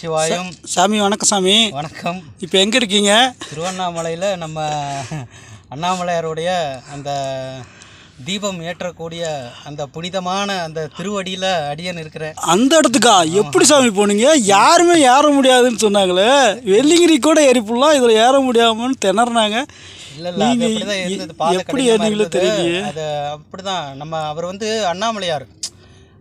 சிவாயும் சாமி வணக்கம் சாமி வணக்கம் இப்போ எங்கே இருக்கீங்க திருவண்ணாமலையில் நம்ம அண்ணாமலையாருடைய அந்த தீபம் ஏற்றக்கூடிய அந்த புனிதமான அந்த திருவடியில் அடியன் இருக்கிறேன் அந்த இடத்துக்கா எப்படி சாமி போனீங்க யாருமே ஏற முடியாதுன்னு சொன்னாங்களே வெள்ளிங்கிரி கூட எரிப்புலாம் இதில் ஏற முடியாமன்னு திணறினாங்க இல்லை இல்லை எப்படி ஏறினீங்களோ தெரியல அது அப்படிதான் நம்ம அவர் வந்து அண்ணாமலையார்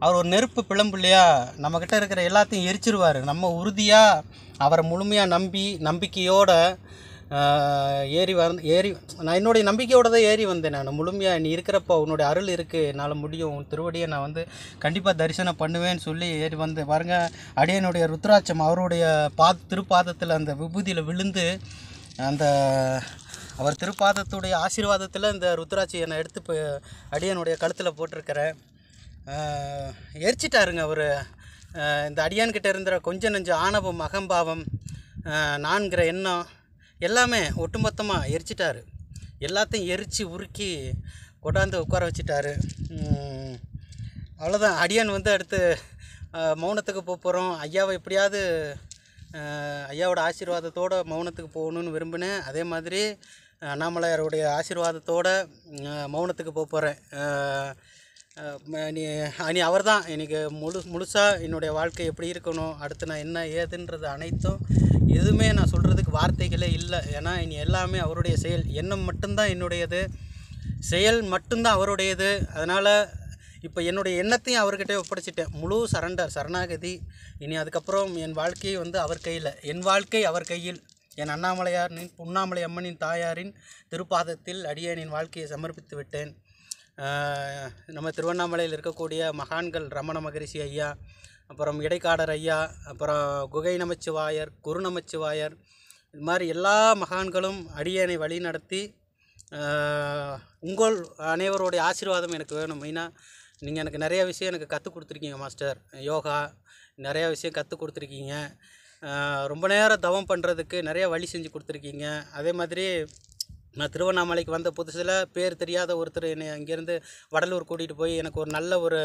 அவர் ஒரு நெருப்பு பிளம்புள்ளையா நம்மக்கிட்ட இருக்கிற எல்லாத்தையும் எரிச்சிருவார் நம்ம உறுதியாக அவரை முழுமையாக நம்பி நம்பிக்கையோடு ஏறி வந் ஏறி நான் என்னுடைய நம்பிக்கையோடு தான் ஏறி வந்தேன் நான் முழுமையாக நீ இருக்கிறப்போ உன்னுடைய அருள் இருக்குது என்னால் முடியும் உன் திருவடியை நான் வந்து கண்டிப்பாக தரிசனம் பண்ணுவேன்னு சொல்லி ஏறி வந்து பாருங்க அடியனுடைய ருத்ராட்சம் அவருடைய பாத் திருப்பாதத்தில் அந்த விபூதியில் விழுந்து அந்த அவர் திருப்பாதத்துடைய ஆசீர்வாதத்தில் இந்த ருத்ராட்சியை நான் எடுத்து அடியனுடைய கழுத்தில் போட்டிருக்கிறேன் எரிச்சிட்டாருங்க அவர் இந்த அடியான்கிட்ட இருந்த கொஞ்ச நஞ்ச ஆணவம் அகம்பாவம் நான்கிற எண்ணம் எல்லாமே ஒட்டுமொத்தமாக எரிச்சிட்டாரு எல்லாத்தையும் எரித்து உருக்கி கொண்டாந்து உட்கார வச்சிட்டாரு அவ்வளோதான் அடியான் வந்து அடுத்து மௌனத்துக்கு போக போகிறோம் ஐயாவை எப்படியாவது ஐயாவோட ஆசீர்வாதத்தோடு மௌனத்துக்கு போகணும்னு விரும்பினேன் அதே மாதிரி அண்ணாமலையாருடைய ஆசீர்வாதத்தோடு மௌனத்துக்கு போக போகிறேன் நீ அனி அவர் தான் எனக்கு முழு முழுசாக என்னுடைய வாழ்க்கை எப்படி இருக்கணும் அடுத்து நான் என்ன ஏதுன்றது அனைத்தும் எதுவுமே நான் சொல்கிறதுக்கு வார்த்தைகளே இல்லை ஏன்னா இனி எல்லாமே அவருடைய செயல் எண்ணம் மட்டும்தான் என்னுடையது செயல் மட்டும்தான் அவருடையது அதனால் இப்போ என்னுடைய எண்ணத்தையும் அவர்கிட்ட ஒப்படைச்சிட்டேன் முழு சரண்டர் சரணாகதி இனி அதுக்கப்புறம் என் வாழ்க்கையை வந்து அவர் கையில் என் வாழ்க்கை அவர் கையில் என் அண்ணாமலையாரின் உண்ணாமலை அம்மனின் தாயாரின் திருப்பாதத்தில் அடியனின் வாழ்க்கையை சமர்ப்பித்து விட்டேன் நம்ம திருவண்ணாமலையில் இருக்கக்கூடிய மகான்கள் ரமண மகரிஷி ஐயா அப்புறம் இடைக்காடர் ஐயா அப்புறம் குகை நமச்சிவாயர் குரு நமச்சிவாயர் இது மாதிரி எல்லா மகான்களும் அடியனை வழி நடத்தி உங்கள் அனைவருடைய ஆசீர்வாதம் எனக்கு வேணும் மெயினாக நீங்கள் எனக்கு நிறைய விஷயம் எனக்கு கற்றுக் கொடுத்துருக்கீங்க மாஸ்டர் யோகா நிறையா விஷயம் கற்றுக் கொடுத்துருக்கீங்க ரொம்ப நேரம் தவம் பண்ணுறதுக்கு நிறைய வழி செஞ்சு கொடுத்துருக்கீங்க அதே மாதிரி நான் திருவண்ணாமலைக்கு வந்த புதுசில் பேர் தெரியாத ஒருத்தர் என்னை அங்கேருந்து வடலூர் கூட்டிகிட்டு போய் எனக்கு ஒரு நல்ல ஒரு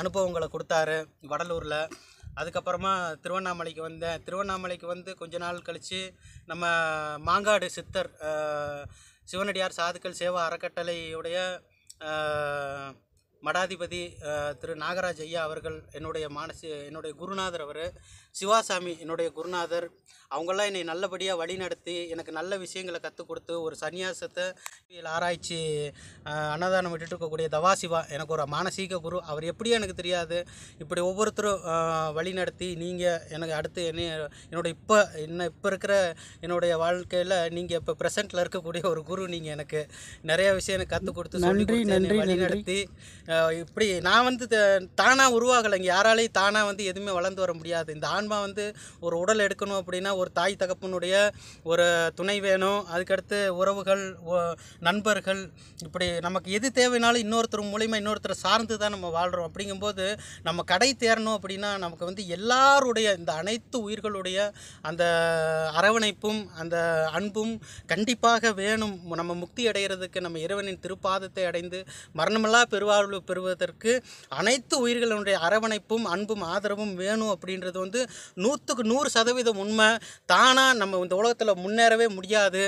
அனுபவங்களை கொடுத்தாரு வடலூரில் அதுக்கப்புறமா திருவண்ணாமலைக்கு வந்தேன் திருவண்ணாமலைக்கு வந்து கொஞ்ச நாள் கழித்து நம்ம மாங்காடு சித்தர் சிவனடியார் சாதுக்கள் சேவா அறக்கட்டளையுடைய மடாதிபதி திரு நாகராஜ் ஐயா அவர்கள் என்னுடைய மானசி என்னுடைய குருநாதர் அவர் சிவாசாமி என்னுடைய குருநாதர் அவங்களாம் என்னை நல்லபடியாக வழிநடத்தி எனக்கு நல்ல விஷயங்களை கற்றுக் கொடுத்து ஒரு சன்னியாசத்தை ஆராய்ச்சி அன்னதானம் விட்டுட்டு இருக்கக்கூடிய தவா சிவா எனக்கு ஒரு மானசீக குரு அவர் எப்படியும் எனக்கு தெரியாது இப்படி ஒவ்வொருத்தரும் வழிநடத்தி நீங்கள் எனக்கு அடுத்து என்ன என்னோடய இப்போ என்ன இப்போ இருக்கிற என்னுடைய வாழ்க்கையில் நீங்கள் இப்போ ப்ரெசண்ட்டில் இருக்கக்கூடிய ஒரு குரு நீங்கள் எனக்கு நிறைய விஷயம் எனக்கு கற்றுக் கொடுத்து நன்றி நன்றி வழிநடத்தி இப்படி நான் வந்து தானாக இங்கே யாராலையும் தானாக வந்து எதுவுமே வளர்ந்து வர முடியாது இந்த ஆன்மா வந்து ஒரு உடல் எடுக்கணும் அப்படின்னா ஒரு தாய் தகப்பனுடைய ஒரு துணை வேணும் அதுக்கடுத்து உறவுகள் நண்பர்கள் இப்படி நமக்கு எது தேவைனாலும் இன்னொருத்தர் மூலிமா இன்னொருத்தரை சார்ந்து தான் நம்ம வாழ்கிறோம் அப்படிங்கும்போது நம்ம கடை தேரணும் அப்படின்னா நமக்கு வந்து எல்லாருடைய இந்த அனைத்து உயிர்களுடைய அந்த அரவணைப்பும் அந்த அன்பும் கண்டிப்பாக வேணும் நம்ம முக்தி அடைகிறதுக்கு நம்ம இறைவனின் திருப்பாதத்தை அடைந்து மரணமெல்லாம் பெருவாழ்வு உணர்வு பெறுவதற்கு அனைத்து உயிர்களுடைய அரவணைப்பும் அன்பும் ஆதரவும் வேணும் அப்படின்றது வந்து நூற்றுக்கு நூறு சதவீதம் உண்மை தானாக நம்ம இந்த உலகத்தில் முன்னேறவே முடியாது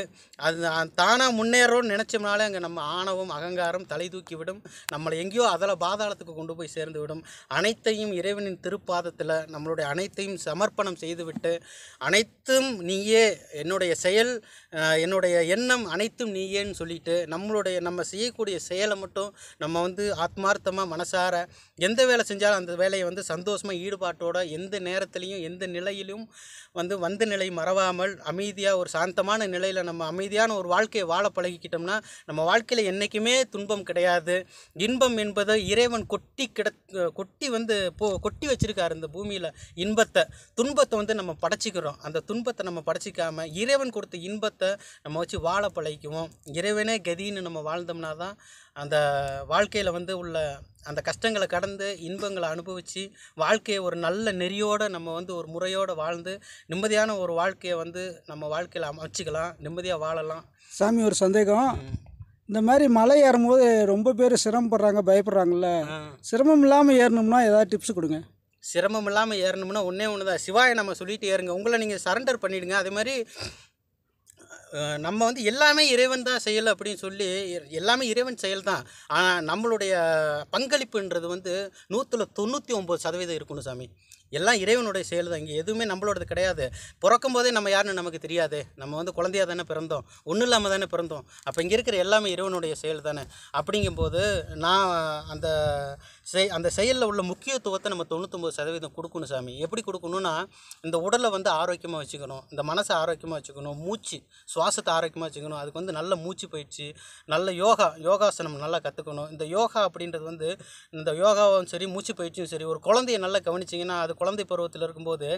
அது தானாக முன்னேறோம்னு நினச்சோம்னாலே அங்கே நம்ம ஆணவம் அகங்காரம் தலை தூக்கி விடும் நம்மளை எங்கேயோ அதில் பாதாளத்துக்கு கொண்டு போய் சேர்ந்துவிடும் அனைத்தையும் இறைவனின் திருப்பாதத்தில் நம்மளுடைய அனைத்தையும் சமர்ப்பணம் செய்துவிட்டு அனைத்தும் நீயே என்னுடைய செயல் என்னுடைய எண்ணம் அனைத்தும் நீயேன்னு சொல்லிட்டு நம்மளுடைய நம்ம செய்யக்கூடிய செயலை மட்டும் நம்ம வந்து ஆத்ம ஆத்மார்த்தமாக மனசார எந்த வேலை செஞ்சாலும் அந்த வேலையை வந்து சந்தோஷமாக ஈடுபாட்டோட எந்த நேரத்துலையும் எந்த நிலையிலும் வந்து வந்த நிலை மறவாமல் அமைதியாக ஒரு சாந்தமான நிலையில் நம்ம அமைதியான ஒரு வாழ்க்கையை வாழ பழகிக்கிட்டோம்னா நம்ம வாழ்க்கையில் என்றைக்குமே துன்பம் கிடையாது இன்பம் என்பது இறைவன் கொட்டி கிட கொட்டி வந்து போ கொட்டி வச்சுருக்காரு இந்த பூமியில் இன்பத்தை துன்பத்தை வந்து நம்ம படைச்சிக்கிறோம் அந்த துன்பத்தை நம்ம படைச்சிக்காமல் இறைவன் கொடுத்த இன்பத்தை நம்ம வச்சு வாழ பழகிக்குவோம் இறைவனே கதின்னு நம்ம வாழ்ந்தோம்னா தான் அந்த வாழ்க்கையில் வந்து உள்ள அந்த கஷ்டங்களை கடந்து இன்பங்களை அனுபவித்து வாழ்க்கையை ஒரு நல்ல நெறியோடு நம்ம வந்து ஒரு முறையோடு வாழ்ந்து நிம்மதியான ஒரு வாழ்க்கையை வந்து நம்ம வாழ்க்கையில் அமைச்சிக்கலாம் நிம்மதியாக வாழலாம் சாமி ஒரு சந்தேகம் இந்த மாதிரி மலை ஏறும்போது ரொம்ப பேர் சிரமப்படுறாங்க பயப்படுறாங்கல்ல சிரமம் இல்லாமல் ஏறணும்னா ஏதாவது டிப்ஸ் கொடுங்க சிரமம் இல்லாமல் ஏறணும்னா ஒன்றே ஒன்று தான் சிவாயை நம்ம சொல்லிட்டு ஏறுங்க உங்களை நீங்கள் சரண்டர் பண்ணிவிடுங்க அதே மாதிரி நம்ம வந்து எல்லாமே இறைவன் தான் செயல் அப்படின்னு சொல்லி எல்லாமே இறைவன் செயல் தான் ஆனால் நம்மளுடைய பங்களிப்புன்றது வந்து நூற்றில் தொண்ணூற்றி ஒம்பது சதவீதம் இருக்கணும் சாமி எல்லாம் இறைவனுடைய செயல் தான் இங்கே எதுவுமே நம்மளோடது கிடையாது பிறக்கும் போதே நம்ம யாருன்னு நமக்கு தெரியாது நம்ம வந்து குழந்தையாக தானே பிறந்தோம் ஒன்றும் இல்லாமல் தானே பிறந்தோம் அப்போ இங்கே இருக்கிற எல்லாமே இறைவனுடைய செயல் தானே அப்படிங்கும்போது நான் அந்த செய் அந்த செயலில் உள்ள முக்கியத்துவத்தை நம்ம தொண்ணூற்றொம்பது சதவீதம் கொடுக்கணும் சாமி எப்படி கொடுக்கணும்னா இந்த உடலை வந்து ஆரோக்கியமாக வச்சுக்கணும் இந்த மனசை ஆரோக்கியமாக வச்சுக்கணும் மூச்சு சுவாசத்தை ஆரோக்கியமாக வச்சுக்கணும் அதுக்கு வந்து நல்ல மூச்சு பயிற்சி நல்ல யோகா யோகாசனம் நல்லா கற்றுக்கணும் இந்த யோகா அப்படின்றது வந்து இந்த யோகாவும் சரி மூச்சு பயிற்சியும் சரி ஒரு குழந்தைய நல்லா கவனிச்சிங்கன்னா அது குழந்தை பருவத்தில் இருக்கும்போது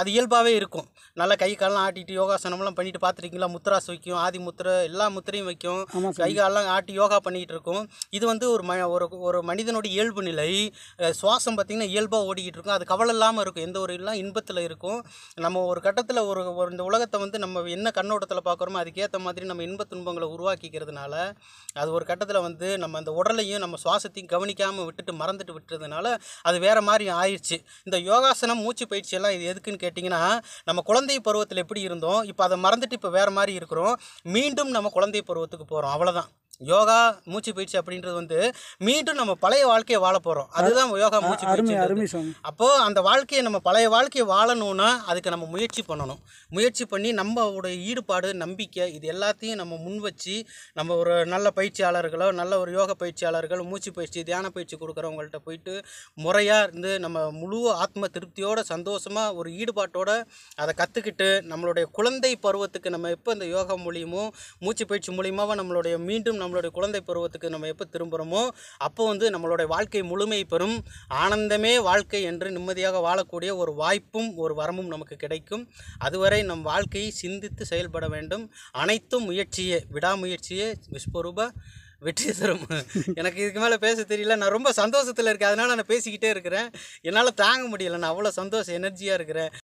அது இயல்பாகவே இருக்கும் நல்லா கை காலெலாம் ஆட்டிட்டு யோகாசனம்லாம் பண்ணிட்டு பார்த்துருக்கீங்களா முத்ராஸ் வைக்கும் ஆதி முத்திரை எல்லா முத்திரையும் வைக்கும் கை காலெலாம் ஆட்டி யோகா பண்ணிகிட்டு இருக்கும் இது வந்து ஒரு ம ஒரு ஒரு மனிதனுடைய இயல்பு நிலை சுவாசம் பார்த்திங்கன்னா இயல்பாக ஓடிக்கிட்டு இருக்கும் அது கவலை இல்லாமல் இருக்கும் எந்த ஒரு இல்லாம் இன்பத்தில் இருக்கும் நம்ம ஒரு கட்டத்தில் ஒரு ஒரு இந்த உலகத்தை வந்து நம்ம என்ன கண்ணோட்டத்தில் பார்க்குறோமோ அதுக்கேற்ற மாதிரி நம்ம இன்பத் துன்பங்களை உருவாக்கிக்கிறதுனால அது ஒரு கட்டத்தில் வந்து நம்ம அந்த உடலையும் நம்ம சுவாசத்தையும் கவனிக்காமல் விட்டுட்டு மறந்துட்டு விட்டுறதுனால அது வேறு மாதிரி ஆயிடுச்சு இந்த யோகா யோகாசனம் மூச்சு பயிற்சி எல்லாம் இது எதுக்குன்னு கேட்டிங்கன்னா நம்ம குழந்தை பருவத்தில் எப்படி இருந்தோம் இப்போ அதை மறந்துட்டு இப்போ வேறு மாதிரி இருக்கிறோம் மீண்டும் நம்ம குழந்தை பருவத்துக்கு போகிறோம் அவ்வளோதான் யோகா மூச்சு பயிற்சி அப்படின்றது வந்து மீண்டும் நம்ம பழைய வாழ்க்கையை வாழ போகிறோம் அதுதான் யோகா மூச்சு பயிற்சி அப்போது அந்த வாழ்க்கையை நம்ம பழைய வாழ்க்கையை வாழணும்னா அதுக்கு நம்ம முயற்சி பண்ணணும் முயற்சி பண்ணி நம்மளுடைய ஈடுபாடு நம்பிக்கை இது எல்லாத்தையும் நம்ம முன் வச்சு நம்ம ஒரு நல்ல பயிற்சியாளர்களோ நல்ல ஒரு யோக பயிற்சியாளர்கள் மூச்சு பயிற்சி தியான பயிற்சி கொடுக்குறவங்கள்ட்ட போயிட்டு முறையாக இருந்து நம்ம முழு ஆத்ம திருப்தியோடு சந்தோஷமாக ஒரு ஈடுபாட்டோடு அதை கற்றுக்கிட்டு நம்மளுடைய குழந்தை பருவத்துக்கு நம்ம எப்போ இந்த யோகா மூலியமோ மூச்சு பயிற்சி மூலியமாக நம்மளுடைய மீண்டும் நம்ம நம்மளுடைய குழந்தை பருவத்துக்கு நம்ம எப்போ திரும்புகிறோமோ அப்போ வந்து நம்மளுடைய வாழ்க்கை முழுமை பெறும் ஆனந்தமே வாழ்க்கை என்று நிம்மதியாக வாழக்கூடிய ஒரு வாய்ப்பும் ஒரு வரமும் நமக்கு கிடைக்கும் அதுவரை நம் வாழ்க்கையை சிந்தித்து செயல்பட வேண்டும் அனைத்தும் முயற்சியே விடாமுயற்சியே விஸ்வரூப வெற்றி தரும் எனக்கு இதுக்கு மேலே பேச தெரியல நான் ரொம்ப சந்தோஷத்தில் இருக்கேன் அதனால் நான் பேசிக்கிட்டே இருக்கிறேன் என்னால் தாங்க முடியலை நான் அவ்வளோ சந்தோஷம் எனர்ஜியாக இருக்கிறேன்